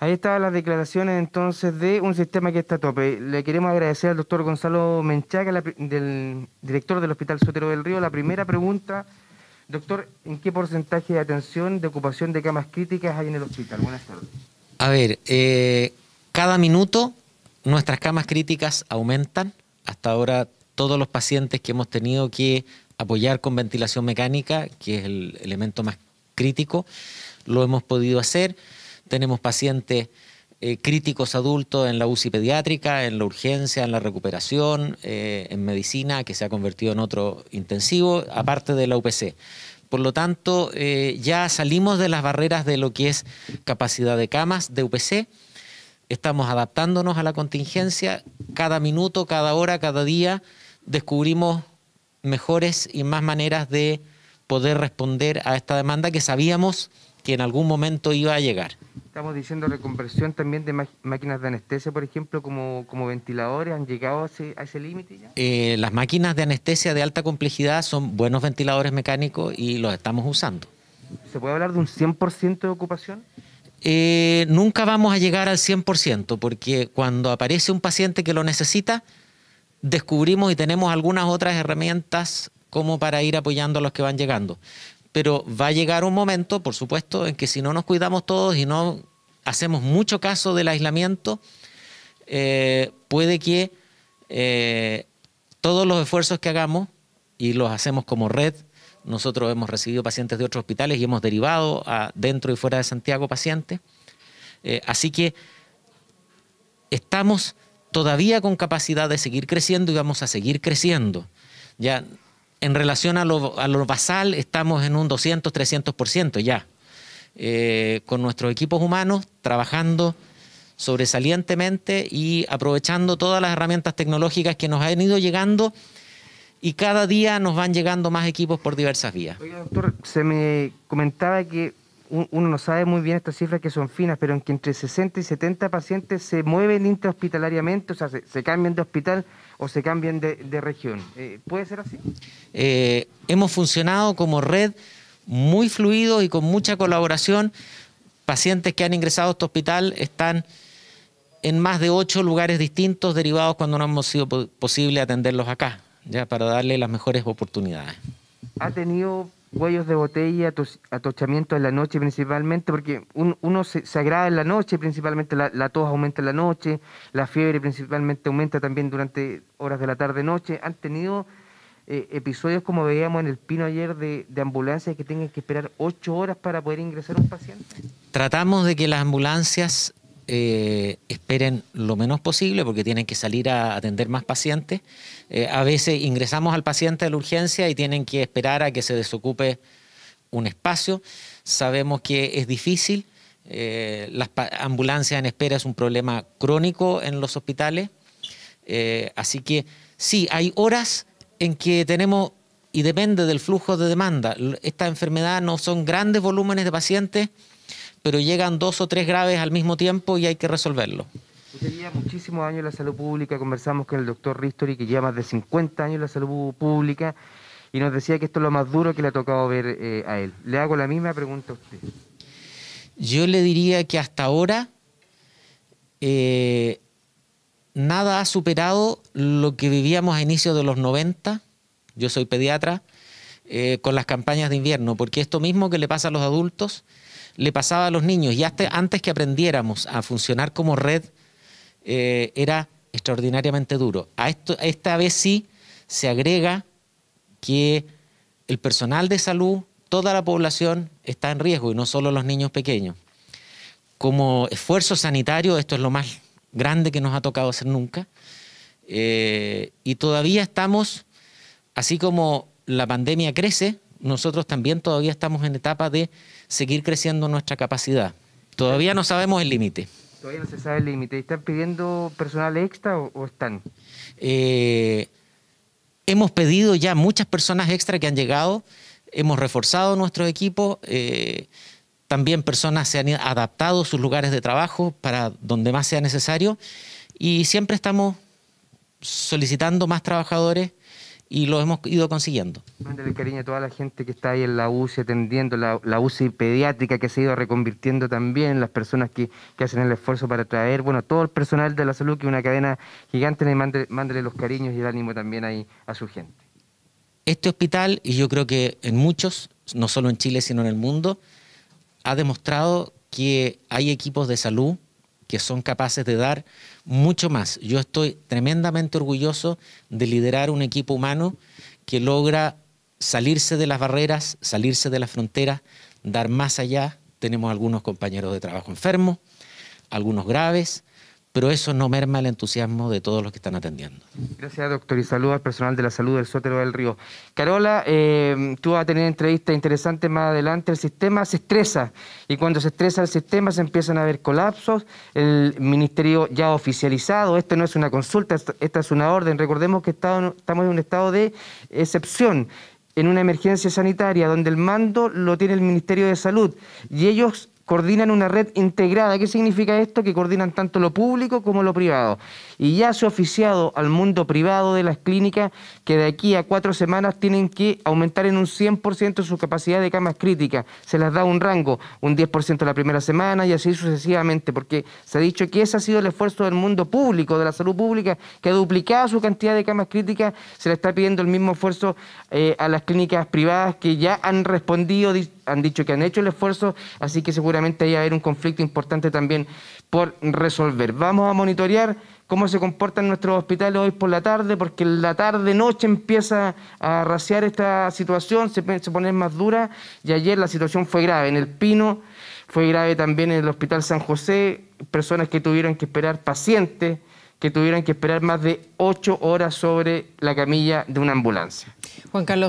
Ahí estaban las declaraciones entonces de un sistema que está a tope. Le queremos agradecer al doctor Gonzalo Menchaca, del director del Hospital Sotero del Río. La primera pregunta, doctor, ¿en qué porcentaje de atención, de ocupación de camas críticas hay en el hospital? Buenas tardes. A ver, eh, cada minuto nuestras camas críticas aumentan. Hasta ahora todos los pacientes que hemos tenido que apoyar con ventilación mecánica, que es el elemento más crítico, lo hemos podido hacer. Tenemos pacientes eh, críticos adultos en la UCI pediátrica, en la urgencia, en la recuperación, eh, en medicina, que se ha convertido en otro intensivo, aparte de la UPC. Por lo tanto, eh, ya salimos de las barreras de lo que es capacidad de camas de UPC. Estamos adaptándonos a la contingencia. Cada minuto, cada hora, cada día descubrimos mejores y más maneras de poder responder a esta demanda que sabíamos que en algún momento iba a llegar. Estamos diciendo la también de máquinas de anestesia, por ejemplo, como, ventiladores, ¿han llegado a ese, límite ya? Eh, las máquinas de anestesia de alta complejidad son buenos ventiladores mecánicos y los estamos usando. ¿Se puede hablar de un 100% de ocupación? Eh, nunca vamos a llegar al 100%, porque cuando aparece un paciente que lo necesita, descubrimos y tenemos algunas otras herramientas como para ir apoyando a los que van llegando pero va a llegar un momento, por supuesto, en que si no nos cuidamos todos y no hacemos mucho caso del aislamiento, eh, puede que eh, todos los esfuerzos que hagamos, y los hacemos como red, nosotros hemos recibido pacientes de otros hospitales y hemos derivado a dentro y fuera de Santiago pacientes, eh, así que estamos todavía con capacidad de seguir creciendo y vamos a seguir creciendo. Ya en relación a lo, basal estamos en un 200, 300% ya. Eh, con nuestros equipos humanos trabajando sobresalientemente y aprovechando todas las herramientas tecnológicas que nos han ido llegando y cada día nos van llegando más equipos por diversas vías. Oiga, doctor, se me comentaba que uno no sabe muy bien estas cifras que son finas, pero en que entre 60 y 70 pacientes se mueven intrahospitalariamente, o sea, se, cambian de hospital o se cambian de, de región. Eh, ¿Puede ser así? Eh, hemos funcionado como red muy fluido y con mucha colaboración. Pacientes que han ingresado a este hospital están en más de ocho lugares distintos derivados cuando no hemos sido posible atenderlos acá, ya para darle las mejores oportunidades. ¿Ha tenido cuellos de botella, atochamiento en la noche principalmente, porque uno se, se, agrava en la noche principalmente, la, tos aumenta en la noche, la fiebre principalmente aumenta también durante horas de la tarde-noche. Han tenido eh, episodios, como veíamos en el pino ayer, de, de ambulancias que tengan que esperar ocho horas para poder ingresar un paciente. Tratamos de que las ambulancias eh, esperen lo menos posible porque tienen que salir a atender más pacientes. Eh, a veces ingresamos al paciente de la urgencia y tienen que esperar a que se desocupe un espacio. Sabemos que es difícil. Eh, las ambulancias en espera es un problema crónico en los hospitales. así que sí, hay horas en que tenemos, y depende del flujo de demanda, esta enfermedad no son grandes volúmenes de pacientes pero llegan dos o tres graves al mismo tiempo y hay que resolverlo. Usted lleva muchísimos años en la salud pública, conversamos con el doctor Ristori, que lleva más de 50 años en la salud pública, y nos decía que esto es lo más duro que le ha tocado ver eh, a él. Le hago la misma pregunta a usted. Yo le diría que hasta ahora eh, nada ha superado lo que vivíamos a inicios de los 90, yo soy pediatra, eh, con las campañas de invierno, porque esto mismo que le pasa a los adultos, le pasaba a los niños. Y antes que aprendiéramos a funcionar como red, eh, era extraordinariamente duro. A esto, esta vez sí se agrega que el personal de salud, toda la población está en riesgo y no solo los niños pequeños. Como esfuerzo sanitario, esto es lo más grande que nos ha tocado hacer nunca. Eh, y todavía estamos, así como la pandemia crece, nosotros también todavía estamos en etapa de seguir creciendo nuestra capacidad. Todavía no sabemos el límite. Todavía no se sabe el límite. ¿Están pidiendo personal extra o, están? Eh, hemos pedido ya muchas personas extra que han llegado, hemos reforzado nuestro equipo. Eh, también personas se han adaptado sus lugares de trabajo para donde más sea necesario y siempre estamos solicitando más trabajadores y lo hemos ido consiguiendo. Mándale cariño a toda la gente que está ahí en la UCI atendiendo, la, UCI pediátrica que se ha ido reconvirtiendo también, las personas que, hacen el esfuerzo para traer, bueno, todo el personal de la salud, que es una cadena gigante, y mándale los cariños y el ánimo también ahí a su gente. Este hospital, y yo creo que en muchos, no solo en Chile, sino en el mundo, ha demostrado que hay equipos de salud que son capaces de dar mucho más. Yo estoy tremendamente orgulloso de liderar un equipo humano que logra salirse de las barreras, salirse de las fronteras, dar más allá. Tenemos algunos compañeros de trabajo enfermos, algunos graves, pero eso no merma el entusiasmo de todos los que están atendiendo. Gracias, doctor, y saludos al personal de la salud del Sótero del Río. Carola, eh, tú vas a tener entrevistas interesantes más adelante. El sistema se estresa y cuando se estresa el sistema se empiezan a ver colapsos. El ministerio ya ha oficializado, esto no es una consulta, esta es una orden. Recordemos que estamos en un estado de excepción en una emergencia sanitaria donde el mando lo tiene el Ministerio de Salud y ellos coordinan una red integrada. ¿Qué significa esto? Que coordinan tanto lo público como lo privado. Y ya se ha oficiado al mundo privado de las clínicas que de aquí a cuatro semanas tienen que aumentar en un 100% su capacidad de camas críticas. Se les da un rango, un 10% la primera semana y así sucesivamente, porque se ha dicho que ese ha sido el esfuerzo del mundo público, de la salud pública, que ha duplicado su cantidad de camas críticas. Se le está pidiendo el mismo esfuerzo eh, a las clínicas privadas que ya han respondido, han dicho que han hecho el esfuerzo, así que seguramente ahí va a haber un conflicto importante también por resolver. Vamos a monitorear cómo se comportan nuestros hospitales hoy por la tarde, porque la tarde, noche empieza a raciar esta situación, se, se pone más dura y ayer la situación fue grave. En el Pino fue grave también en el Hospital San José, personas que tuvieron que esperar, pacientes que tuvieron que esperar más de ocho horas sobre la camilla de una ambulancia. Juan Carlos.